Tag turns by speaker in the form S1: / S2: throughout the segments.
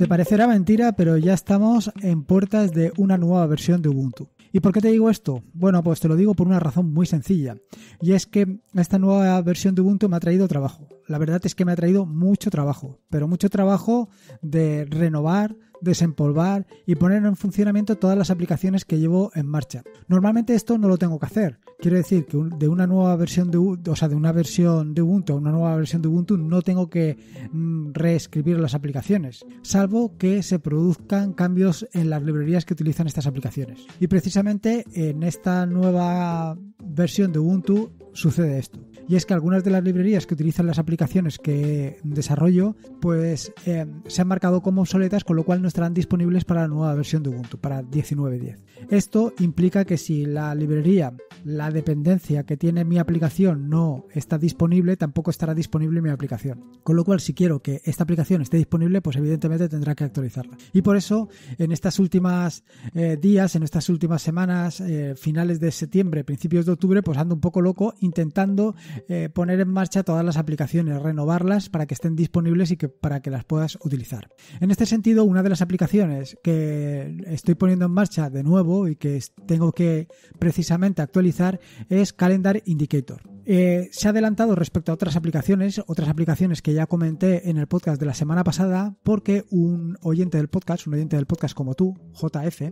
S1: Te parecerá mentira, pero ya estamos en puertas de una nueva versión de Ubuntu. ¿Y por qué te digo esto? Bueno, pues te lo digo por una razón muy sencilla, y es que esta nueva versión de Ubuntu me ha traído trabajo la verdad es que me ha traído mucho trabajo, pero mucho trabajo de renovar, desempolvar y poner en funcionamiento todas las aplicaciones que llevo en marcha. Normalmente esto no lo tengo que hacer. Quiero decir que de una nueva versión de, o sea, de una versión de Ubuntu a una nueva versión de Ubuntu no tengo que mm, reescribir las aplicaciones, salvo que se produzcan cambios en las librerías que utilizan estas aplicaciones. Y precisamente en esta nueva versión de Ubuntu sucede esto. Y es que algunas de las librerías que utilizan las aplicaciones que desarrollo, pues eh, se han marcado como obsoletas, con lo cual no estarán disponibles para la nueva versión de Ubuntu, para 19.10. Esto implica que si la librería, la dependencia que tiene mi aplicación no está disponible, tampoco estará disponible mi aplicación. Con lo cual, si quiero que esta aplicación esté disponible, pues evidentemente tendrá que actualizarla. Y por eso, en estas últimas eh, días, en estas últimas semanas, eh, finales de septiembre, principios de octubre, pues ando un poco loco intentando eh, poner en marcha todas las aplicaciones, renovarlas para que estén disponibles y que, para que las puedas utilizar. En este sentido, una de las aplicaciones que estoy poniendo en marcha de nuevo y que tengo que precisamente actualizar es Calendar Indicator. Eh, se ha adelantado respecto a otras aplicaciones, otras aplicaciones que ya comenté en el podcast de la semana pasada, porque un oyente del podcast, un oyente del podcast como tú, JF,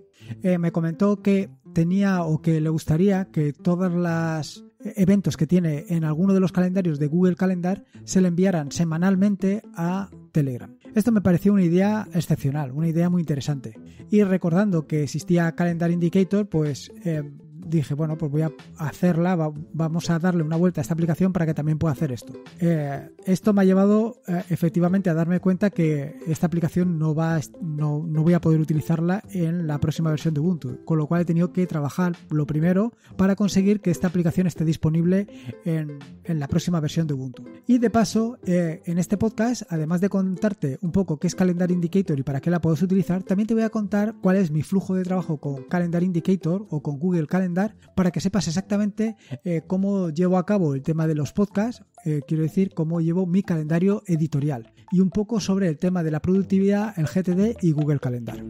S1: eh, me comentó que tenía o que le gustaría que todas las eventos que tiene en alguno de los calendarios de Google Calendar se le enviaran semanalmente a Telegram. Esto me pareció una idea excepcional, una idea muy interesante. Y recordando que existía Calendar Indicator, pues eh, dije, bueno, pues voy a hacerla, vamos a darle una vuelta a esta aplicación para que también pueda hacer esto. Eh, esto me ha llevado eh, efectivamente a darme cuenta que esta aplicación no, va, no, no voy a poder utilizarla en la próxima versión de Ubuntu, con lo cual he tenido que trabajar lo primero para conseguir que esta aplicación esté disponible en, en la próxima versión de Ubuntu. Y de paso, eh, en este podcast, además de contarte un poco qué es Calendar Indicator y para qué la puedes utilizar, también te voy a contar cuál es mi flujo de trabajo con Calendar Indicator o con Google Calendar para que sepas exactamente eh, cómo llevo a cabo el tema de los podcasts, eh, quiero decir, cómo llevo mi calendario editorial y un poco sobre el tema de la productividad, el GTD y Google Calendar.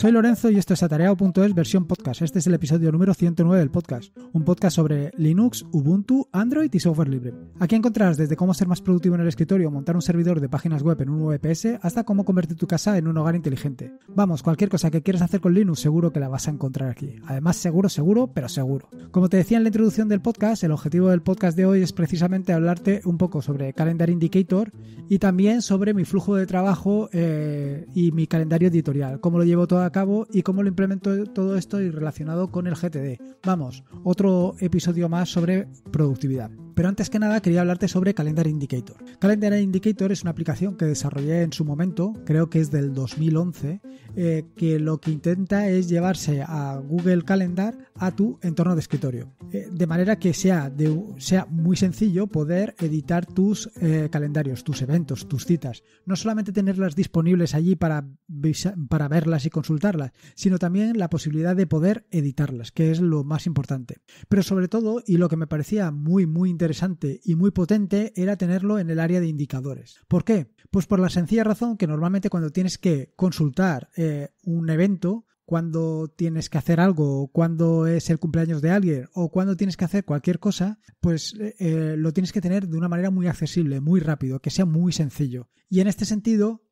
S1: Soy Lorenzo y esto es atareado.es versión podcast. Este es el episodio número 109 del podcast, un podcast sobre Linux, Ubuntu, Android y software libre. Aquí encontrarás desde cómo ser más productivo en el escritorio, montar un servidor de páginas web en un VPS, hasta cómo convertir tu casa en un hogar inteligente. Vamos, cualquier cosa que quieras hacer con Linux seguro que la vas a encontrar aquí. Además, seguro, seguro, pero seguro. Como te decía en la introducción del podcast, el objetivo del podcast de hoy es precisamente hablarte un poco sobre Calendar Indicator y también sobre mi flujo de trabajo eh, y mi calendario editorial, cómo lo llevo toda cabo y cómo lo implemento todo esto y relacionado con el GTD. Vamos, otro episodio más sobre productividad pero antes que nada quería hablarte sobre Calendar Indicator. Calendar Indicator es una aplicación que desarrollé en su momento, creo que es del 2011, eh, que lo que intenta es llevarse a Google Calendar a tu entorno de escritorio, eh, de manera que sea, muy sencillo poder editar tus eh, calendarios, tus eventos, tus citas, no solamente tenerlas disponibles allí para, para verlas y consultarlas, sino también la posibilidad de poder editarlas, que es lo más importante. Pero sobre todo, y lo que me parecía muy, muy interesante, y muy potente era tenerlo en el área de indicadores. ¿Por qué? Pues por la sencilla razón que normalmente cuando tienes que consultar eh, un evento, cuando tienes que hacer algo, cuando es el cumpleaños de alguien o cuando tienes que hacer cualquier cosa, pues eh, eh, lo tienes que tener de una manera muy accesible, muy rápido, que sea muy sencillo. Y en este sentido,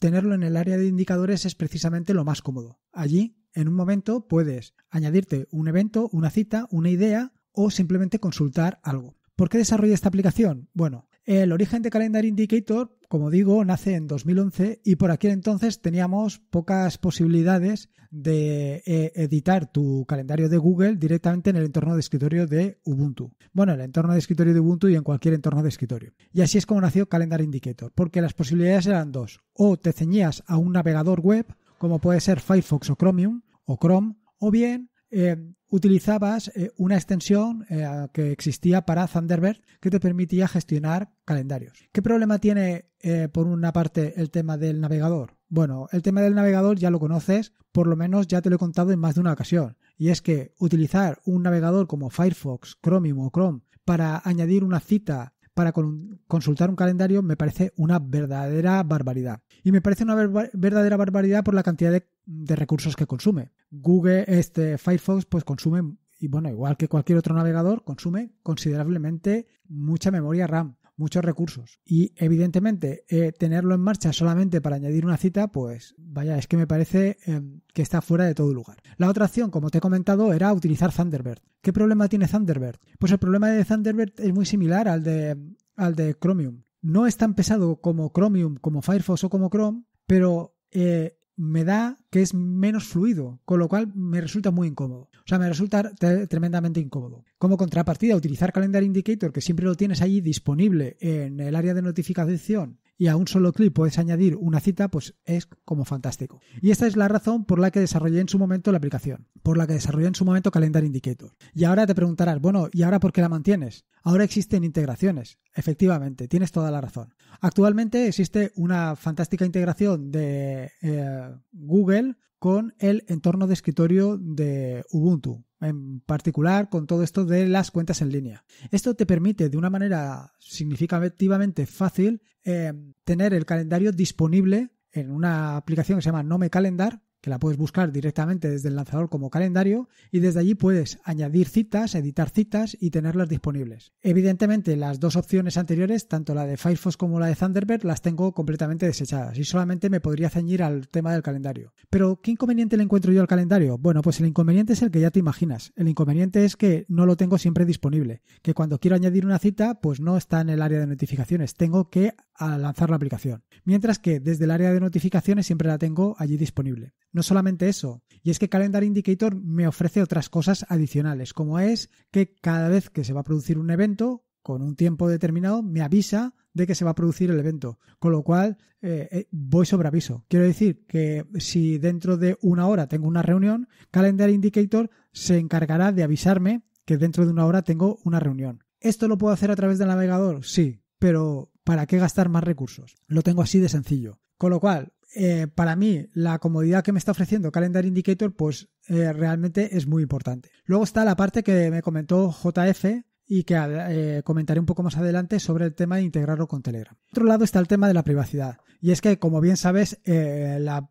S1: tenerlo en el área de indicadores es precisamente lo más cómodo. Allí, en un momento, puedes añadirte un evento, una cita, una idea o simplemente consultar algo. ¿Por qué desarrollé esta aplicación? Bueno, el origen de Calendar Indicator, como digo, nace en 2011 y por aquel entonces teníamos pocas posibilidades de eh, editar tu calendario de Google directamente en el entorno de escritorio de Ubuntu. Bueno, en el entorno de escritorio de Ubuntu y en cualquier entorno de escritorio. Y así es como nació Calendar Indicator, porque las posibilidades eran dos. O te ceñías a un navegador web, como puede ser Firefox o Chromium o Chrome, o bien eh, utilizabas eh, una extensión eh, que existía para Thunderbird que te permitía gestionar calendarios. ¿Qué problema tiene, por una parte, el tema del navegador? Bueno, el tema del navegador ya lo conoces, por lo menos ya te lo he contado en más de una ocasión. Y es que utilizar un navegador como Firefox, Chromium o Chrome para añadir una cita para consultar un calendario me parece una verdadera barbaridad. Y me parece una verdadera barbaridad por la cantidad de, recursos que consume. Google, este Firefox, pues consume, y bueno, igual que cualquier otro navegador, consume considerablemente mucha memoria RAM muchos recursos. Y evidentemente, eh, tenerlo en marcha solamente para añadir una cita, pues vaya, es que me parece eh, que está fuera de todo lugar. La otra opción, como te he comentado, era utilizar Thunderbird. ¿Qué problema tiene Thunderbird? Pues el problema de Thunderbird es muy similar al de, al de Chromium. No es tan pesado como Chromium, como Firefox o como Chrome, pero eh, me da que es menos fluido, con lo cual me resulta muy incómodo. O sea, me resulta tremendamente incómodo. Como contrapartida, utilizar Calendar Indicator, que siempre lo tienes allí disponible en el área de notificación y a un solo clic puedes añadir una cita, pues es como fantástico. Y esta es la razón por la que desarrollé en su momento la aplicación, por la que desarrollé en su momento Calendar Indicator. Y ahora te preguntarás, bueno, ¿y ahora por qué la mantienes? Ahora existen integraciones. Efectivamente, tienes toda la razón. Actualmente existe una fantástica integración de eh, Google con el entorno de escritorio de Ubuntu en particular con todo esto de las cuentas en línea. Esto te permite de una manera significativamente fácil eh, tener el calendario disponible en una aplicación que se llama Nome Calendar, que la puedes buscar directamente desde el lanzador como calendario y desde allí puedes añadir citas, editar citas y tenerlas disponibles. Evidentemente las dos opciones anteriores, tanto la de Firefox como la de Thunderbird, las tengo completamente desechadas y solamente me podría ceñir al tema del calendario. Pero ¿qué inconveniente le encuentro yo al calendario? Bueno, pues el inconveniente es el que ya te imaginas. El inconveniente es que no lo tengo siempre disponible, que cuando quiero añadir una cita, pues no está en el área de notificaciones. Tengo que al lanzar la aplicación. Mientras que desde el área de notificaciones siempre la tengo allí disponible. No solamente eso, y es que Calendar Indicator me ofrece otras cosas adicionales, como es que cada vez que se va a producir un evento, con un tiempo determinado, me avisa de que se va a producir el evento, con lo cual eh, eh, voy sobre aviso. Quiero decir que si dentro de una hora tengo una reunión, Calendar Indicator se encargará de avisarme que dentro de una hora tengo una reunión. ¿Esto lo puedo hacer a través del navegador? Sí, pero ¿Para qué gastar más recursos? Lo tengo así de sencillo. Con lo cual, eh, para mí, la comodidad que me está ofreciendo Calendar Indicator, pues eh, realmente es muy importante. Luego está la parte que me comentó JF, y que eh, comentaré un poco más adelante sobre el tema de integrarlo con Telegram. Por otro lado está el tema de la privacidad. Y es que, como bien sabes, eh, la,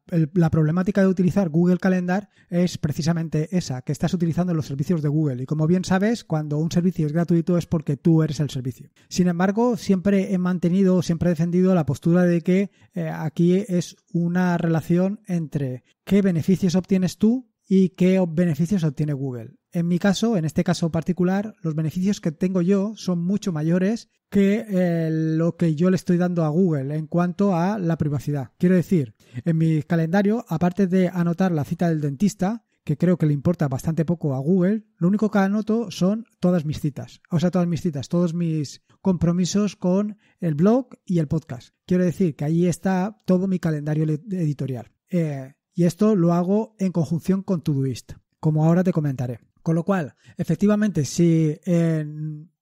S1: problemática de utilizar Google Calendar es precisamente esa, que estás utilizando los servicios de Google. Y como bien sabes, cuando un servicio es gratuito es porque tú eres el servicio. Sin embargo, siempre he mantenido, siempre he defendido la postura de que eh, aquí es una relación entre qué beneficios obtienes tú y qué beneficios obtiene Google. En mi caso, en este caso particular, los beneficios que tengo yo son mucho mayores que eh, lo que yo le estoy dando a Google en cuanto a la privacidad. Quiero decir, en mi calendario, aparte de anotar la cita del dentista, que creo que le importa bastante poco a Google, lo único que anoto son todas mis citas, o sea, todas mis citas, todos mis compromisos con el blog y el podcast. Quiero decir que ahí está todo mi calendario editorial. Eh, y esto lo hago en conjunción con Todoist, como ahora te comentaré. Con lo cual, efectivamente, si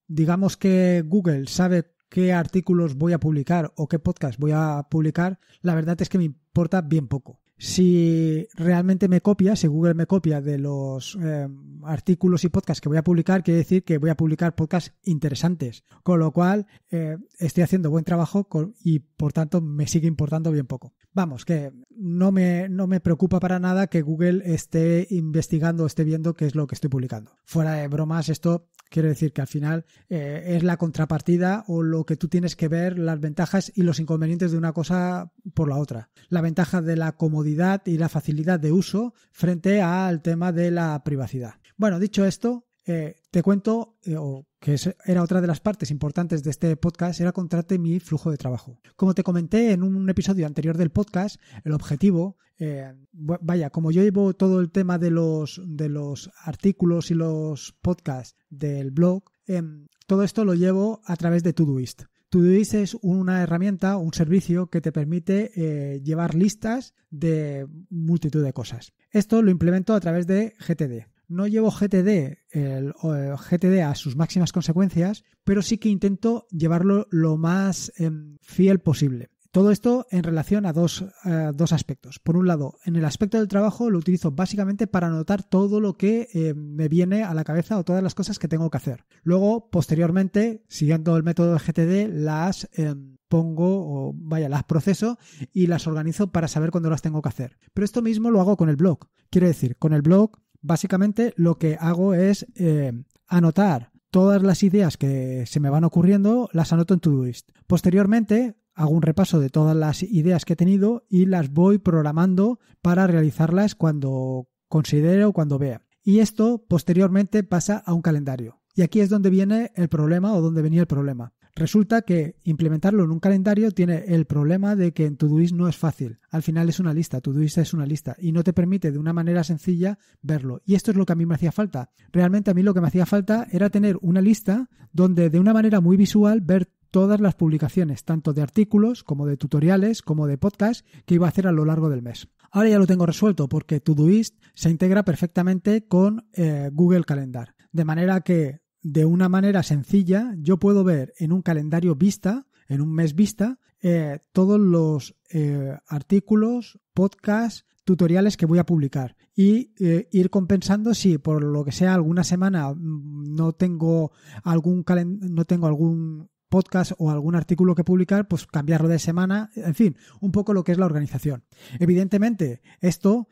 S1: digamos que Google sabe qué artículos voy a publicar o qué podcast voy a publicar, la verdad es que me importa bien poco si realmente me copia, si Google me copia de los em, artículos y podcasts que voy a publicar, quiere decir que voy a publicar podcasts interesantes. Con lo cual, eh, estoy haciendo buen trabajo y por tanto me sigue importando bien poco. Vamos, que no me, no me preocupa para nada que Google esté investigando, esté viendo qué es lo que estoy publicando. Fuera de bromas, esto Quiero decir que al final eh, es la contrapartida o lo que tú tienes que ver, las ventajas y los inconvenientes de una cosa por la otra. La ventaja de la comodidad y la facilidad de uso frente al tema de la privacidad. Bueno, dicho esto, eh, te cuento, eh, que era otra de las partes importantes de este podcast, era contarte mi flujo de trabajo. Como te comenté en un episodio anterior del podcast, el objetivo, eh, vaya, como yo llevo todo el tema de los, de los artículos y los podcasts del blog, em, todo esto lo llevo a través de Todoist. Todoist es una herramienta, un servicio que te permite llevar listas de multitud de cosas. Esto lo implemento a través de GTD. No llevo GTD, el, eh, GTD a sus máximas consecuencias, pero sí que intento llevarlo lo más em, fiel posible. Todo esto en relación a dos, dos, aspectos. Por un lado, en el aspecto del trabajo lo utilizo básicamente para anotar todo lo que eh, me viene a la cabeza o todas las cosas que tengo que hacer. Luego, posteriormente, siguiendo el método de GTD, las em, pongo o vaya, las proceso y las organizo para saber cuándo las tengo que hacer. Pero esto mismo lo hago con el blog. Quiero decir, con el blog Básicamente lo que hago es eh, anotar todas las ideas que se me van ocurriendo, las anoto en Todoist. Posteriormente hago un repaso de todas las ideas que he tenido y las voy programando para realizarlas cuando considere o cuando vea. Y esto posteriormente pasa a un calendario. Y aquí es donde viene el problema o donde venía el problema. Resulta que implementarlo en un calendario tiene el problema de que en Todoist no es fácil. Al final es una lista, Todoist es una lista y no te permite de una manera sencilla verlo. Y esto es lo que a mí me hacía falta. Realmente a mí lo que me hacía falta era tener una lista donde de una manera muy visual ver todas las publicaciones, tanto de artículos como de tutoriales, como de podcast que iba a hacer a lo largo del mes. Ahora ya lo tengo resuelto porque Todoist se integra perfectamente con eh, Google Calendar. De manera que de una manera sencilla, yo puedo ver en un calendario vista, en un mes vista, eh, todos los eh, artículos, podcasts, tutoriales que voy a publicar y eh, ir compensando si por lo que sea alguna semana mm, no tengo algún no tengo algún podcast o algún artículo que publicar, pues cambiarlo de semana, en fin, un poco lo que es la organización. Evidentemente, esto,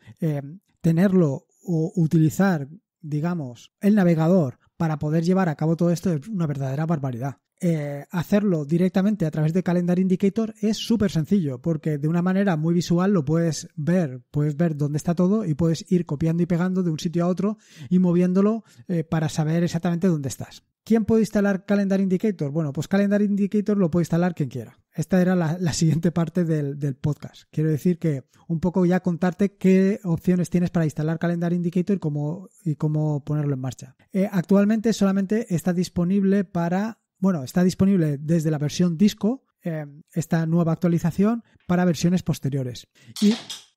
S1: tenerlo o utilizar, digamos, el navegador para poder llevar a cabo todo esto es una verdadera barbaridad. Eh, hacerlo directamente a través de Calendar Indicator es súper sencillo, porque de una manera muy visual lo puedes ver, puedes ver dónde está todo y puedes ir copiando y pegando de un sitio a otro y moviéndolo eh, para saber exactamente dónde estás. ¿Quién puede instalar Calendar Indicator? Bueno, pues Calendar Indicator lo puede instalar quien quiera. Esta era la, siguiente parte del, podcast. Quiero decir que un poco ya contarte qué opciones tienes para instalar Calendar Indicator y cómo, y cómo ponerlo en marcha. Eh, actualmente solamente está disponible para bueno, está disponible desde la versión disco eh, esta nueva actualización para versiones posteriores.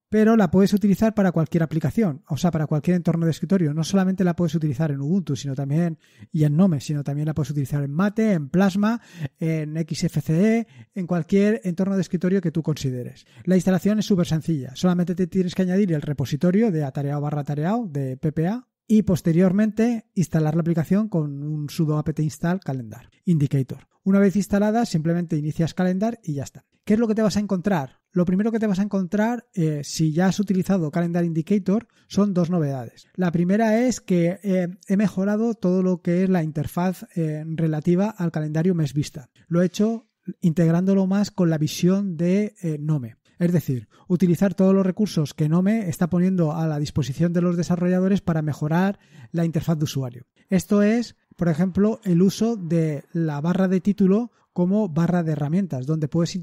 S1: pero la puedes utilizar para cualquier aplicación, o sea, para cualquier entorno de escritorio. No solamente la puedes utilizar en Ubuntu, sino también y en Nome, sino también la puedes utilizar en Mate, en Plasma, en XFCE, en cualquier entorno de escritorio que tú consideres. La instalación es súper sencilla. Solamente te tienes que añadir el repositorio de atareado barra atareado de PPA y posteriormente instalar la aplicación con un sudo apt install calendar indicator. Una vez instalada, simplemente inicias calendar y ya está. ¿Qué es lo que te vas a encontrar? Lo primero que te vas a encontrar, eh, si ya has utilizado Calendar Indicator, son dos novedades. La primera es que eh, he mejorado todo lo que es la interfaz eh, relativa al calendario mes vista. Lo he hecho integrándolo más con la visión de Nome. Es decir, utilizar todos los recursos que Nome está poniendo a la disposición de los desarrolladores para mejorar la interfaz de usuario. Esto es, por ejemplo, el uso de la barra de título como barra de herramientas, donde puedes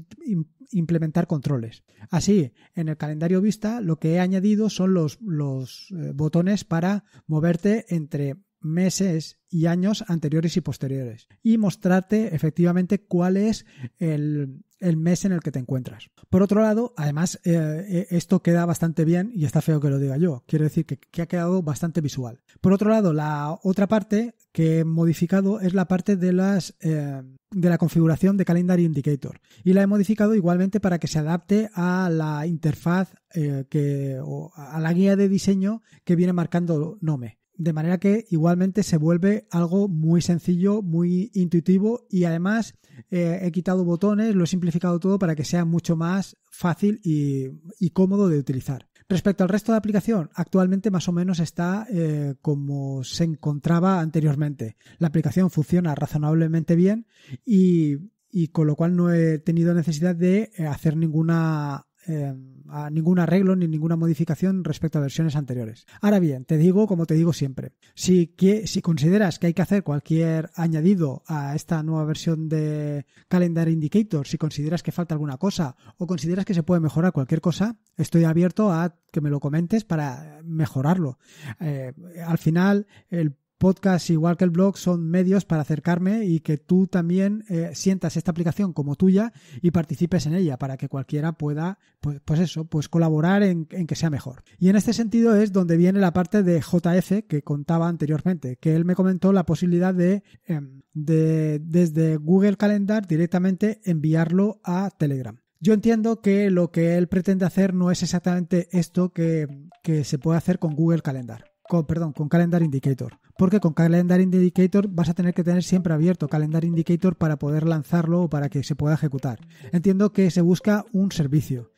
S1: implementar controles. Así, en el calendario vista, lo que he añadido son los, los eh, botones para moverte entre meses y años anteriores y posteriores y mostrarte efectivamente cuál es el, mes en el que te encuentras. Por otro lado, además, eh, eh, esto queda bastante bien y está feo que lo diga yo. Quiero decir que, ha quedado bastante visual. Por otro lado, la otra parte que he modificado es la parte de las eh, de la configuración de Calendar Indicator y la he modificado igualmente para que se adapte a la interfaz que a la guía de diseño que viene marcando Nome. De manera que igualmente se vuelve algo muy sencillo, muy intuitivo y además eh, he quitado botones, lo he simplificado todo para que sea mucho más fácil y, cómodo de utilizar. Respecto al resto de aplicación, actualmente más o menos está eh, como se encontraba anteriormente. La aplicación funciona razonablemente bien y, y, con lo cual no he tenido necesidad de eh, hacer ninguna Em, a ningún arreglo ni ninguna modificación respecto a versiones anteriores. Ahora bien, te digo como te digo siempre, si, si consideras que hay que hacer cualquier añadido a esta nueva versión de Calendar Indicator, si consideras que falta alguna cosa o consideras que se puede mejorar cualquier cosa, estoy abierto a que me lo comentes para mejorarlo. Eh, al final, el podcast, igual que el blog, son medios para acercarme y que tú también eh, sientas esta aplicación como tuya y participes en ella para que cualquiera pueda, pues, pues eso, pues colaborar en, que sea mejor. Y en este sentido es donde viene la parte de JF que contaba anteriormente, que él me comentó la posibilidad em, de, desde Google Calendar directamente enviarlo a Telegram. Yo entiendo que lo que él pretende hacer no es exactamente esto que se puede hacer con Google Calendar perdón, con Calendar Indicator. Porque con Calendar Indicator vas a tener que tener siempre abierto Calendar Indicator para poder lanzarlo o para que se pueda ejecutar. Entiendo que se busca un servicio.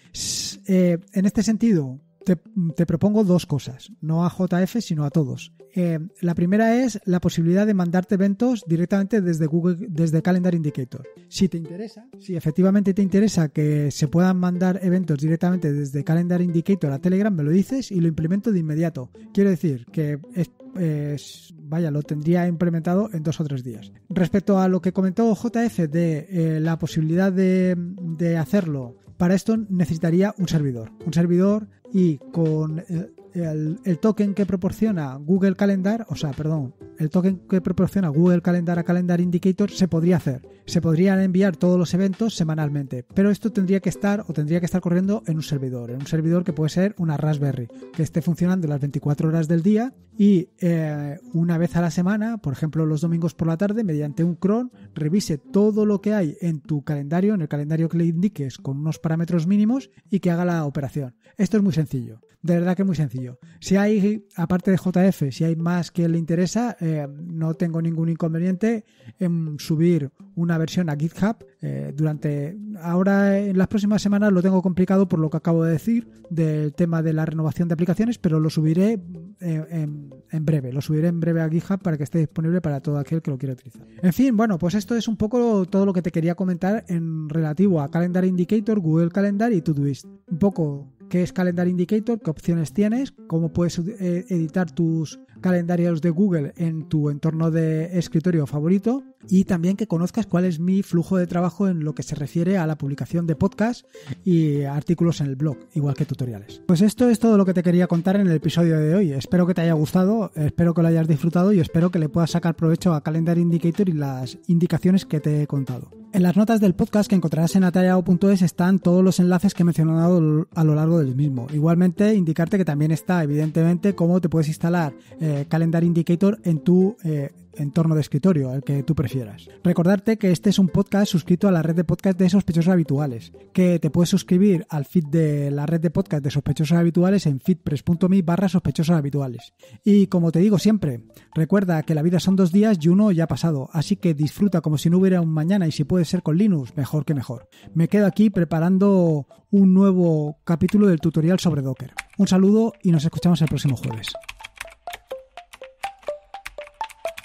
S1: Eh, en este sentido, te, propongo dos cosas, no a JF, sino a todos. Eh, la primera es la posibilidad de mandarte eventos directamente desde Google, desde Calendar Indicator. Si te interesa, si efectivamente te interesa que se puedan mandar eventos directamente desde Calendar Indicator a Telegram, me lo dices y lo implemento de inmediato. Quiero decir que vaya, lo tendría implementado en dos o tres días. Respecto a lo que comentó JF de eh, la posibilidad de hacerlo para esto necesitaría un servidor. Un servidor y con eh, el, token que proporciona Google Calendar, o sea, perdón, el token que proporciona Google Calendar a Calendar Indicator se podría hacer. Se podrían enviar todos los eventos semanalmente, pero esto tendría que estar o tendría que estar corriendo en un servidor, en un servidor que puede ser una Raspberry, que esté funcionando las 24 horas del día y eh, una vez a la semana, por ejemplo los domingos por la tarde, mediante un cron, revise todo lo que hay en tu calendario, en el calendario que le indiques con unos parámetros mínimos y que haga la operación. Esto es muy sencillo sencillo. De verdad que muy sencillo. Si hay, aparte de JF, si hay más que le interesa, eh, no tengo ningún inconveniente en subir una versión a GitHub. Eh, durante ahora, en las próximas semanas, lo tengo complicado por lo que acabo de decir del tema de la renovación de aplicaciones, pero lo subiré eh, en, en, breve. Lo subiré en breve a GitHub para que esté disponible para todo aquel que lo quiera utilizar. En fin, bueno, pues esto es un poco todo lo que te quería comentar en relativo a Calendar Indicator, Google Calendar y Todoist. Un poco qué es Calendar Indicator, qué opciones tienes, cómo puedes eh, editar tus calendarios de Google en tu entorno de escritorio favorito y también que conozcas cuál es mi flujo de trabajo en lo que se refiere a la publicación de podcasts y artículos en el blog, igual que tutoriales. Pues esto es todo lo que te quería contar en el episodio de hoy. Espero que te haya gustado, espero que lo hayas disfrutado y espero que le puedas sacar provecho a Calendar Indicator y las indicaciones que te he contado. En las notas del podcast que encontrarás en atallado.es están todos los enlaces que he mencionado a lo largo del mismo. Igualmente, indicarte que también está, evidentemente, cómo te puedes instalar eh, Calendar Indicator en tu eh, entorno de escritorio, el que tú prefieras. Recordarte que este es un podcast suscrito a la red de podcast de sospechosos habituales, que te puedes suscribir al feed de la red de podcast de sospechosos habituales en feedpress.me barra sospechosos habituales. Y como te digo siempre, recuerda que la vida son dos días y uno ya ha pasado, así que disfruta como si no hubiera un mañana y si puede ser con Linux, mejor que mejor. Me quedo aquí preparando un nuevo capítulo del tutorial sobre Docker. Un saludo y nos escuchamos el próximo jueves.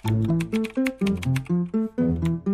S1: Thank you.